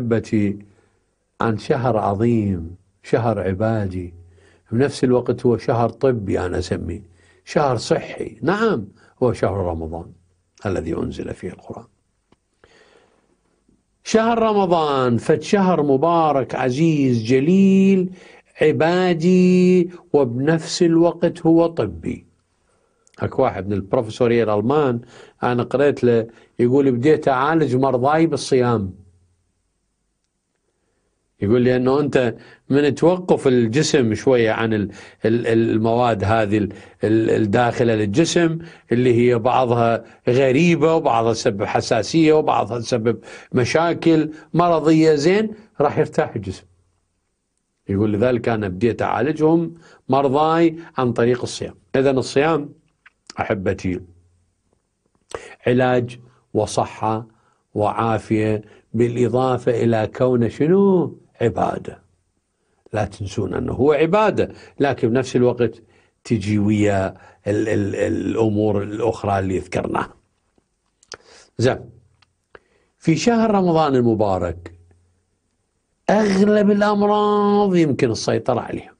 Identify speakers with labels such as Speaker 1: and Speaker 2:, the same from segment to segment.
Speaker 1: محبتي عن شهر عظيم شهر عبادي بنفس الوقت هو شهر طبي أنا أسميه شهر صحي نعم هو شهر رمضان الذي أنزل فيه القرآن شهر رمضان فشهر مبارك عزيز جليل عبادي وبنفس الوقت هو طبي اكو واحد من البروفيسورية الألمان أنا قريت له يقول بديت أعالج مرضاي بالصيام يقول لأنه أنت من توقف الجسم شوية عن المواد هذه الداخلة للجسم اللي هي بعضها غريبة وبعضها تسبب حساسية وبعضها تسبب مشاكل مرضية زين راح يرتاح الجسم يقول لذلك أنا بديت أعالجهم مرضاي عن طريق الصيام إذا الصيام أحبتي علاج وصحة وعافية بالإضافة إلى كونه شنو عبادة لا تنسون أنه هو عبادة لكن بنفس الوقت تجي ويا الـ الـ الأمور الأخرى اللي ذكرناها زين في شهر رمضان المبارك أغلب الأمراض يمكن السيطرة عليها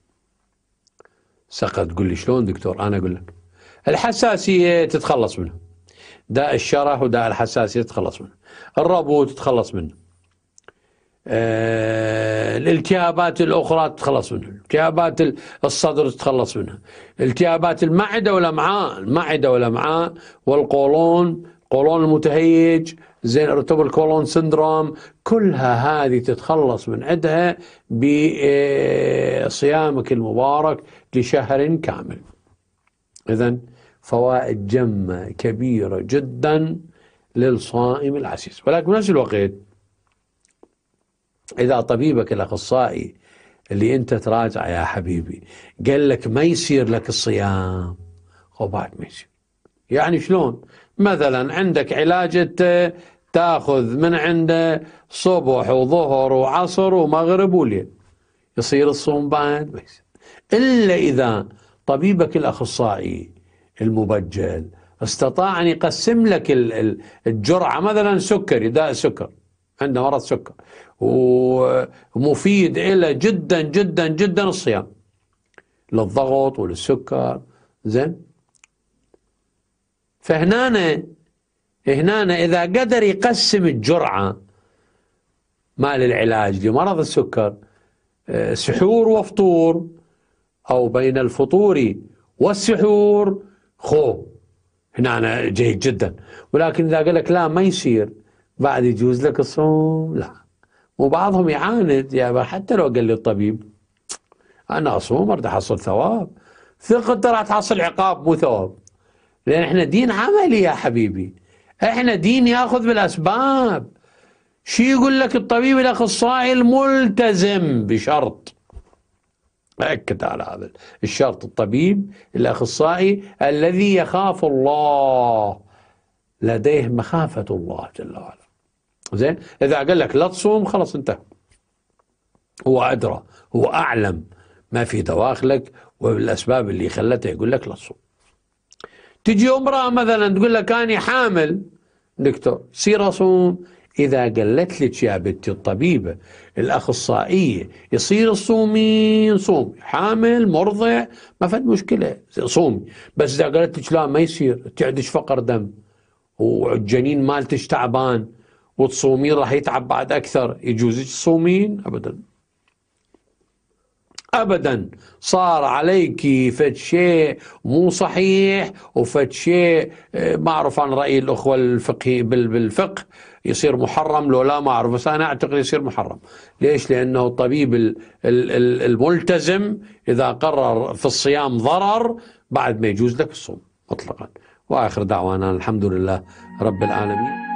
Speaker 1: سقط تقول لي شلون دكتور أنا أقول لك الحساسية تتخلص منها داء الشرح وداء الحساسية تتخلص منه الربو تتخلص منه آه، الالتهابات الاخرى تتخلص منها التهابات الصدر تتخلص منها التهابات المعده والامعاء المعده والامعاء والقولون قولون المتهيج زين ارتبل كولون سندروم كلها هذه تتخلص من عدها بصيامك آه، المبارك لشهر كامل اذا فوائد جمة كبيرة جدا للصائم العسيس ولكن بنفس الوقت إذا طبيبك الأخصائي اللي أنت تراجع يا حبيبي قال لك ما يصير لك الصيام هو بعد ما يصير يعني شلون مثلا عندك علاج تاخذ من عنده صبح وظهر وعصر ومغرب وليل يصير الصوم بعد ما يصير إلا إذا طبيبك الأخصائي المبجل استطاع أن يقسم لك الجرعة مثلا سكري داء سكر عنده مرض سكر ومفيد إلى جدا جدا جدا الصيام للضغط وللسكر زين فهنا هنا إذا قدر يقسم الجرعة مال العلاج لمرض السكر آه، سحور وفطور أو بين الفطور والسحور خو هنا جيد جدا ولكن إذا قال لك لا ما يصير بعد يجوز لك الصوم لا وبعضهم يعاند يا حتى لو قال لي الطبيب انا اصوم ارد احصل ثواب ثق راح تحصل عقاب مو ثواب لان احنا دين عملي يا حبيبي احنا دين ياخذ بالاسباب شو يقول لك الطبيب الاخصائي الملتزم بشرط اكد على هذا الشرط الطبيب الاخصائي الذي يخاف الله لديه مخافه الله جل وعلا زين اذا قال لك لا تصوم خلاص انتهى هو ادرى هو اعلم ما في دواخلك والاسباب اللي خلته يقول لك لا تصوم تجي امراه مثلا تقول لك اني حامل دكتور سير اصوم اذا قالت لك يا بنتي الطبيبه الاخصائيه يصير صومي صوم حامل مرضع ما في مشكله صومي بس اذا قالت لك لا ما يصير تعدش فقر دم والجنين مالتش تعبان وتصومين راح يتعب بعد أكثر يجوز تصومين أبدا أبدا صار عليك فد شيء مو صحيح وفد شيء آه، معروف عن رأي الأخوة الفقهي بالفقه يصير محرم لو لا ما أعرف بس أنا أعتقد يصير محرم ليش لأنه الطبيب الملتزم إذا قرر في الصيام ضرر بعد ما يجوز لك الصوم مطلقا وآخر دعوانا الحمد لله رب العالمين